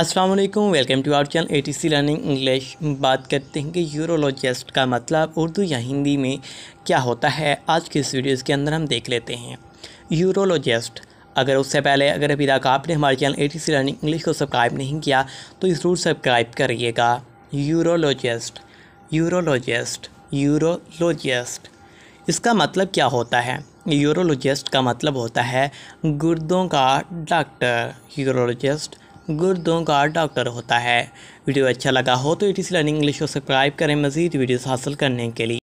अस्सलाम वालेकुम welcome to our channel ATC learning English बात करते हैं कि यूरोलॉजिस्ट का मतलब उर्दू या हिंदी में क्या होता है आज के इस वीडियोज़ के अंदर हम देख लेते हैं यूरोलॉजिस्ट अगर उससे पहले अगर अभी तक आपने हमारे चैनल एटीसी लर्निंग इंग्लिश को सब्सक्राइब नहीं किया तो ज़रूर सब्सक्राइब करिएगा यूरोलॉजिस्ट यूरोलॉजिस्ट यूरोलॉजिस्ट इसका मतलब क्या होता है यूरोलॉजिस्ट का मतलब होता है गुर्दों का डॉक्टर यूरोलॉजिस्ट गुर्दों का डॉक्टर होता है वीडियो अच्छा लगा हो तो इट इस लर्निंग इंग्लिश को सब्सक्राइब करें मजीद वीडियोस हासिल करने के लिए